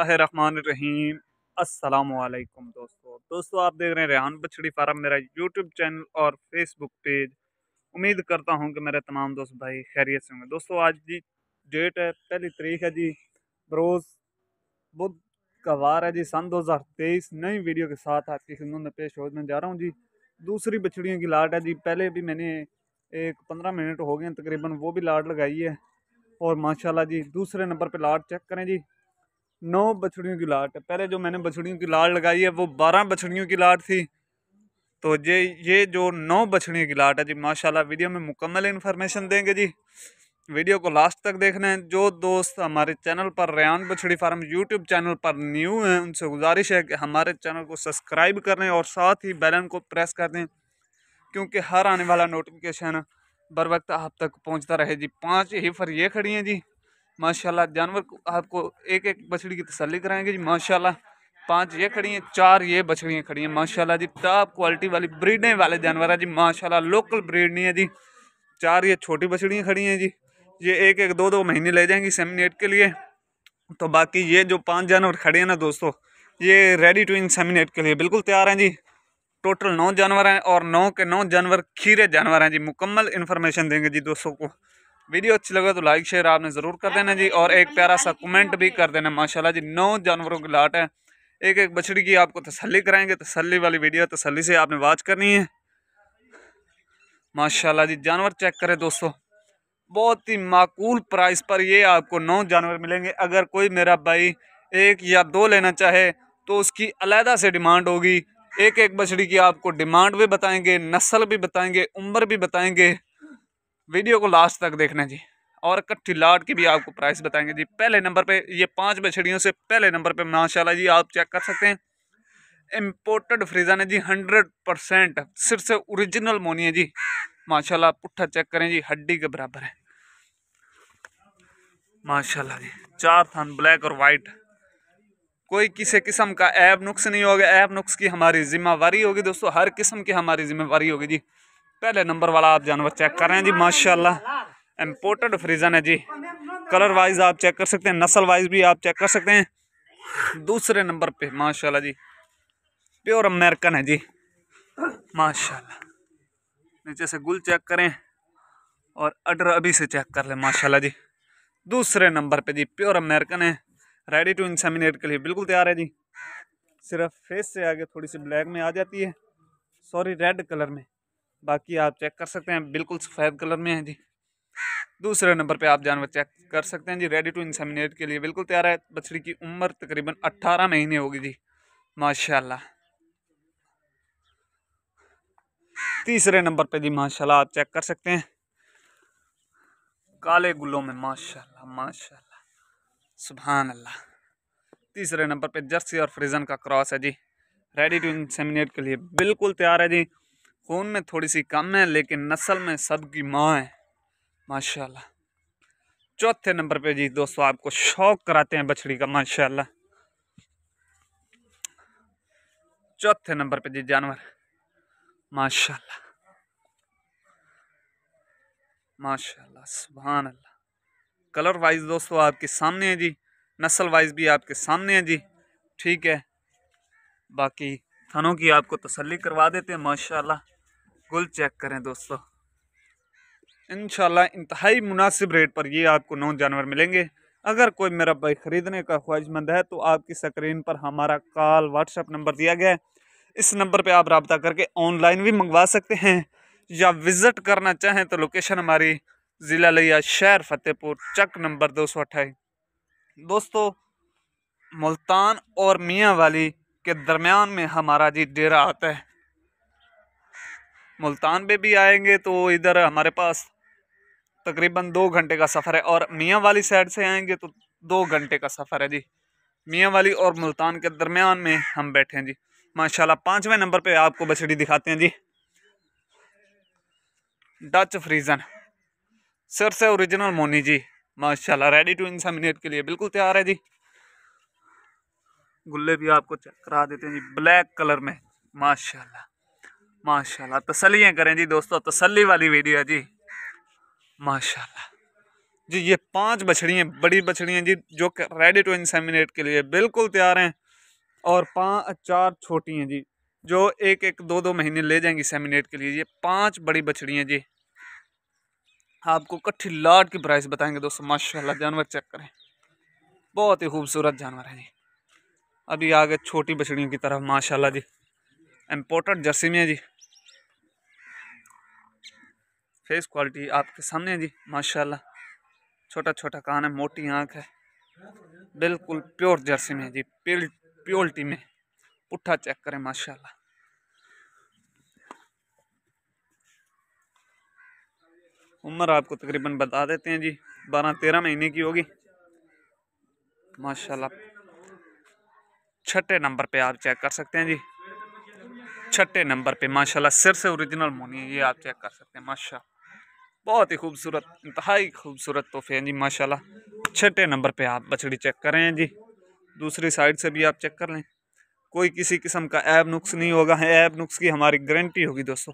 रहीम असलकम दोस्तों दोस्तों आप देख रहे हैं रेहान बछड़ी फार्म मेरा यूट्यूब चैनल और फेसबुक पेज उम्मीद करता हूं कि मेरे तमाम दोस्त भाई खैरियत से होंगे दोस्तों आज जी डेट है पहली तारीख है जी बरोज़ बुध का वार है जी सन 2023 नई वीडियो के साथ आपकी खिदमत में पेश होने जा रहा हूँ जी दूसरी बछड़ियों की लाट है जी पहले भी मैंने एक पंद्रह मिनट हो गए तकरीबन वो भी लाट लगाई है और माशाल्लाह जी दूसरे नंबर पर लाट चेक करें जी नौ बछड़ियों की लाट पहले जो मैंने बछड़ियों की लाट लगाई है वो बारह बछड़ियों की लाट थी तो ये ये जो नौ बछड़ियों की लाट है जी माशाल्लाह वीडियो में मुकम्मल इन्फॉर्मेशन देंगे जी वीडियो को लास्ट तक देखना है जो दोस्त हमारे चैनल पर रेन बछड़ी फार्म यूट्यूब चैनल पर न्यू हैं उनसे गुजारिश है कि हमारे चैनल को सब्सक्राइब कर लें और साथ ही बेलन को प्रेस कर दें क्योंकि हर आने वाला नोटिफिकेशन बर वक्त आप तक पहुँचता रहे जी पाँच ही फर ये खड़ी हैं जी माशाल्लाह जानवर आपको एक एक बछड़ी की तसली कराएंगे जी माशाल्लाह पांच ये खड़ी हैं चार ये बछड़ियाँ खड़ी हैं माशाल्लाह जी टॉप क्वालिटी वाली ब्रीडें वाले जानवर है जी माशाल्लाह लोकल ब्रीड नहीं है जी चार ये छोटी बछड़ियाँ खड़ी हैं जी ये एक एक दो दो महीने ले जाएंगी सेमिनेट के लिए तो बाकी ये जो पाँच जानवर खड़े हैं ना दोस्तों ये रेडी टू इंसेमिनेट के लिए बिल्कुल तैयार हैं जी टोटल नौ जानवर हैं और नौ के नौ जानवर खीरे जानवर हैं जी मुकम्मल इन्फॉर्मेशन देंगे जी दोस्तों को वीडियो अच्छी लगे तो लाइक शेयर आपने ज़रूर कर देना जी और एक प्यारा सा कमेंट भी कर देना माशाल्लाह जी नौ जानवरों की लाट है एक एक बछड़ी की आपको तसली कराएंगे तसली वाली वीडियो तसली से आपने वाच करनी है माशाल्लाह जी जानवर चेक करें दोस्तों बहुत ही माकूल प्राइस पर ये आपको नौ जानवर मिलेंगे अगर कोई मेरा भाई एक या दो लेना चाहे तो उसकी अलहदा से डिमांड होगी एक एक बछड़ी की आपको डिमांड भी बताएंगे नस्ल भी बताएंगे उम्र भी बताएंगे वीडियो को लास्ट तक देखना जी और कट्ठी लाट की भी आपको प्राइस बताएंगे जी पहले नंबर पे ये पांच बछड़ियों से पहले नंबर पे माशाला जी आप चेक कर सकते हैं इम्पोर्टेड फ्रीजन है जी हंड्रेड परसेंट सिर से ओरिजिनल मोनी है जी माशाल्लाह पुट्ठा चेक करें जी हड्डी के बराबर है माशाल्लाह जी चार थान ब्लैक और वाइट कोई किसी किस्म का ऐप नुक्स नहीं होगा ऐप नुक्स की हमारी जिम्मेवारी होगी दोस्तों हर किस्म की हमारी जिम्मेवारी होगी जी पहले नंबर वाला आप जानवर चेक कर रहे हैं जी माशाल्लाह इम्पोर्टेड फ्रीजन है जी कलर वाइज आप चेक कर सकते हैं नस्ल वाइज भी आप चेक कर सकते हैं दूसरे नंबर पे माशाल्लाह जी प्योर अमेरिकन है जी माशाल्लाह नीचे से गुल चेक करें और अडर अभी से चेक कर लें माशाल्लाह जी दूसरे नंबर पे जी प्योर अमेरिकन है रेडी टू इंसेमिनेट के लिए बिल्कुल तैयार है जी सिर्फ फेस से आगे थोड़ी सी ब्लैक में आ जाती है सॉरी रेड कलर में बाकी आप चेक कर सकते हैं बिल्कुल सफ़ेद कलर में है जी दूसरे नंबर पे आप जानवर चेक कर सकते हैं जी रेडी टू इंसेमिनेट के लिए बिल्कुल तैयार है बछड़ी की उम्र तकरीबन 18 महीने होगी जी माशाल्लाह तीसरे नंबर पे जी माशाल्लाह आप चेक कर सकते हैं काले गुलों में माशाल्लाह माशाल्लाह सुबहान अल्लाह तीसरे नंबर पे जर्सी और फ्रिजन का क्रॉस है जी रेडी टू इंसेमिनेट के लिए बिल्कुल तैयार है जी खून में थोड़ी सी कम है लेकिन नस्ल में सबकी माँ है माशाल्लाह चौथे नंबर पे जी दोस्तों आपको शौक कराते हैं बछड़ी का माशाल्लाह चौथे नंबर पे जी जानवर माशाल्लाह माशाल्लाह सुबहान अल्लाह कलर वाइज दोस्तों आपके सामने है जी नस्ल वाइज भी आपके सामने है जी ठीक है बाकी थनों की आपको तसल्ली करवा देते हैं माशाल्लाह गुल चेक करें दोस्तों इन इंतहाई मुनासिब रेट पर ये आपको नौ जानवर मिलेंगे अगर कोई मेरा बाइक ख़रीदने का ख्वाहिशमंद है तो आपकी स्क्रीन पर हमारा कॉल व्हाट्सएप नंबर दिया गया है इस नंबर पे आप रबता करके ऑनलाइन भी मंगवा सकते हैं या विज़िट करना चाहें तो लोकेशन हमारी ज़िला लिया शहर फतेहपुर चक नंबर दो सौ अट्ठाईस दोस्तों मुल्तान और मियाँ वाली के दरमियान में हमारा जी डेरा आता है मुल्तान पे भी आएंगे तो इधर हमारे पास तकरीबन दो घंटे का सफ़र है और मियाँ वाली साइड से आएंगे तो दो घंटे का सफ़र है जी मियाँ वाली और मुल्तान के दरमियान में हम बैठे हैं जी माशाल्लाह पाँचवें नंबर पे आपको बछड़ी दिखाते हैं जी डच फ्रीजन सर से ओरिजिनल मोनी जी माशाल्लाह रेडी टू इंसामिनेट के लिए बिल्कुल तैयार है जी गुल्ले भी आपको चेक करा देते हैं जी ब्लैक कलर में माशाल्लाह माशाल्लाह तसलियाँ करें जी दोस्तों तसली वाली वीडियो है जी माशाल्लाह जी ये पांच बछड़ियाँ बड़ी बछड़ियाँ जी जो रेडी टू इंसेमिनेट के लिए बिल्कुल तैयार हैं और पाँच चार छोटी हैं जी जो एक एक दो दो महीने ले जाएंगी सेमिनेट के लिए ये पांच बड़ी बछड़ियाँ जी आपको कट्ठी लाट की प्राइस बताएंगे दोस्तों माशाल्लाह जानवर चेक करें बहुत ही खूबसूरत जानवर है जी अभी आगे छोटी बछड़ियों की तरफ माशाल्लाह जी इम्पोर्टेड जर्सी में है जी फेस क्वालिटी आपके सामने है जी माशाल्लाह छोटा छोटा कान है मोटी आँख है बिल्कुल प्योर जर्सी में है जी प्योर प्योरिटी में पुट्ठा चेक करें माशाल्लाह उम्र आपको तकरीबन बता देते हैं जी बारह तेरह महीने की होगी माशाल्लाह छठे नंबर पे आप चेक कर सकते हैं जी छठे नंबर पे माशाल्लाह सिर से ओरिजिनल मोनी है ये आप चेक कर सकते हैं माशा बहुत ही खूबसूरत इंतहाई खूबसूरत तोहफे हैं जी माशाल्लाह छठे नंबर पे आप बछड़ी चेक करें जी दूसरी साइड से भी आप चेक कर लें कोई किसी किस्म का ऐब नुक्स नहीं होगा ऐब नुक्स की हमारी गारंटी होगी दोस्तों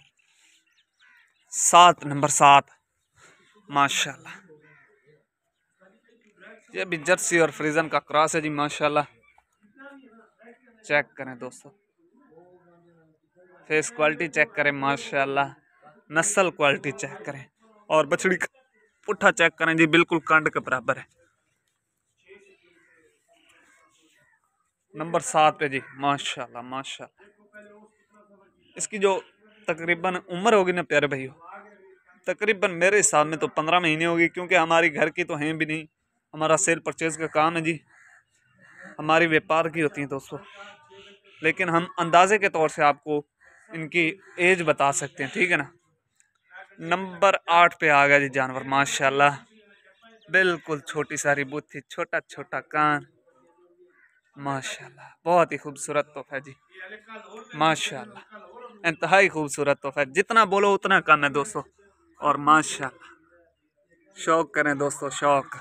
सात नंबर सात माशाल्लाह ये भी जर्सी और फ्रीजन का क्रॉस है जी माशाल्लाह चेक करें दोस्तों फेस क्वालिटी चेक करें माशाल्लाह नस्ल क्वालिटी चेक करें और बछड़ी का पुट्ठा चेक करें जी बिल्कुल कंड के बराबर है नंबर सात पे जी माशाल्लाह माशाल्लाह इसकी जो तकरीबन उम्र होगी ना प्यारे भाई तकरीबन मेरे हिसाब में तो पंद्रह महीने होगी क्योंकि हमारी घर की तो हैं भी नहीं हमारा सेल परचेज़ का काम है जी हमारी व्यापार की होती हैं दोस्तों लेकिन हम अंदाजे के तौर से आपको हाँ। इनकी एज बता सकते हैं ठीक है ना नंबर आठ पे आ गया जी जानवर माशाल्लाह बिल्कुल छोटी सारी बुथी छोटा छोटा कान माशाल्लाह बहुत ही खूबसूरत तोहफा जी माशाल्लाह इंतहाई खूबसूरत तोहफा जितना बोलो उतना कम है दोस्तों और माशाल्लाह शौक करें दोस्तों शौक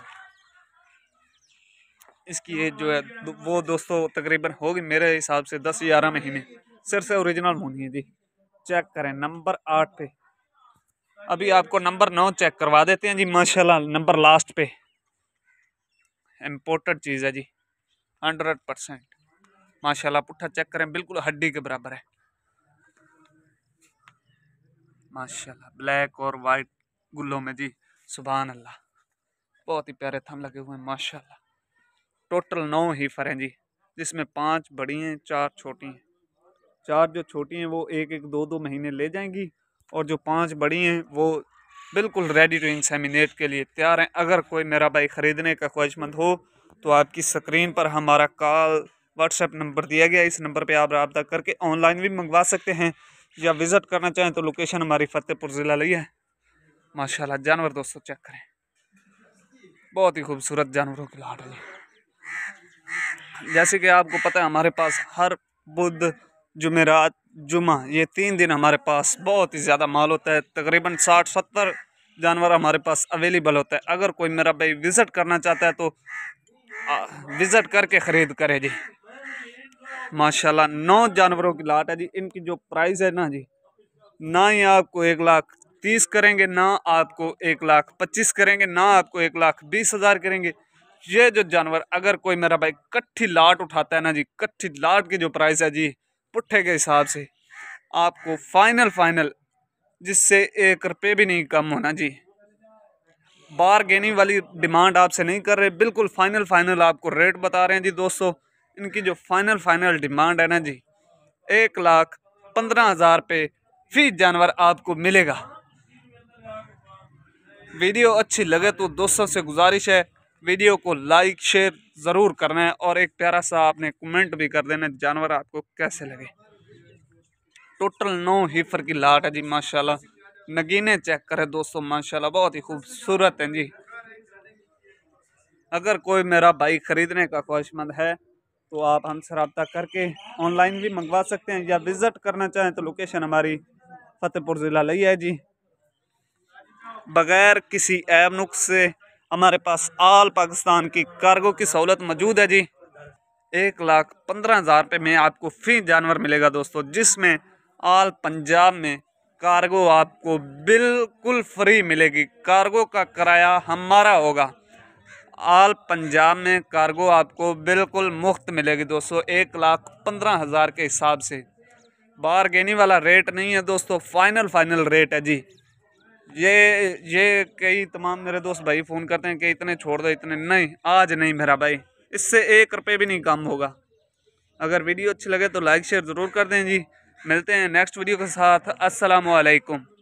इसकी एज जो है वो दोस्तों तकरीबन होगी मेरे हिसाब से दस ग्यारह महीने सिर से ओरिजिनल होनी है जी चेक करें नंबर आठ पे अभी आपको नंबर नौ चेक करवा देते हैं जी माशाल्लाह नंबर लास्ट पे इम्पोर्टेड चीज़ है जी हंड्रेड परसेंट माशाल्लाह पुट्ठा चेक करें बिल्कुल हड्डी के बराबर है माशाल्लाह ब्लैक और वाइट गुल्लों में जी सुबह अल्लाह बहुत ही प्यारे थम लगे हुए हैं माशाल्लाह टोटल नौ ही फर हैं जी जिसमें पांच बड़ी हैं चार छोटी हैं चार जो छोटी हैं वो एक एक दो दो महीने ले जाएंगी और जो पांच बड़ी हैं वो बिल्कुल रेडी टू इंसेमिनेट के लिए तैयार हैं अगर कोई मेरा भाई ख़रीदने का ख्वाहिशमंद हो तो आपकी स्क्रीन पर हमारा कॉल व्हाट्सएप नंबर दिया गया इस नंबर पर आप रबता करके ऑनलाइन भी मंगवा सकते हैं या विज़िट करना चाहें तो लोकेशन हमारी फ़तेहपुर ज़िला लिया है माशाला जानवर दोस्तों चेक करें बहुत ही खूबसूरत जानवरों की लाट है जैसे कि आपको पता है हमारे पास हर बुध जुमेरात जुमा ये तीन दिन हमारे पास बहुत ही ज़्यादा माल होता है तकरीबन साठ सत्तर जानवर हमारे पास अवेलेबल होता है अगर कोई मेरा भाई विज़िट करना चाहता है तो विज़िट करके ख़रीद करे जी माशाल्लाह नौ जानवरों की लाट है जी इनकी जो प्राइस है ना जी ना ही आपको एक लाख तीस करेंगे ना आपको एक लाख पच्चीस करेंगे ना आपको एक लाख बीस हज़ार करेंगे ये जो जानवर अगर कोई मेरा भाई कट्ठी लाट उठाता है ना जी कट्ठी लाट की जो प्राइस है जी पुट्ठे के हिसाब से आपको फाइनल फाइनल जिससे एक रुपये भी नहीं कम होना जी बारगेनिंग वाली डिमांड आपसे नहीं कर रहे बिल्कुल फाइनल फाइनल आपको रेट बता रहे हैं जी दोस्तों इनकी जो फाइनल फाइनल डिमांड है ना जी एक लाख पंद्रह हज़ार पे फी जानवर आपको मिलेगा वीडियो अच्छी लगे तो दोस्तों से गुजारिश है वीडियो को लाइक शेयर ज़रूर करना है और एक प्यारा सा आपने कमेंट भी कर देना जानवर आपको कैसे लगे टोटल नौ हीफर की लाट है जी माशाल्लाह नगीने चेक करें दोस्तों माशाल्लाह बहुत ही खूबसूरत हैं जी अगर कोई मेरा बाइक ख़रीदने का ख्वाहिशमंद है तो आप हमसे रबता करके ऑनलाइन भी मंगवा सकते हैं या विज़िट करना चाहें तो लोकेशन हमारी फ़तेहपुर ज़िला लिया है जी बग़ैर किसी ऐब नुख से हमारे पास आल पाकिस्तान की कार्गो की सहूलत मौजूद है जी एक लाख पंद्रह हज़ार रुपये में आपको फ्री जानवर मिलेगा दोस्तों जिसमें आल पंजाब में कार्गो आपको बिल्कुल फ्री मिलेगी कार्गो का किराया हमारा होगा आल पंजाब में कार्गो आपको बिल्कुल मुफ्त मिलेगी दोस्तों एक लाख पंद्रह हज़ार के हिसाब से बारगेनी वाला रेट नहीं है दोस्तों फाइनल फाइनल रेट है जी ये ये कई तमाम मेरे दोस्त भाई फ़ोन करते हैं कि इतने छोड़ दो इतने नहीं आज नहीं मेरा भाई इससे एक रुपये भी नहीं कम होगा अगर वीडियो अच्छी लगे तो लाइक शेयर ज़रूर कर दें जी मिलते हैं नेक्स्ट वीडियो के साथ असलकम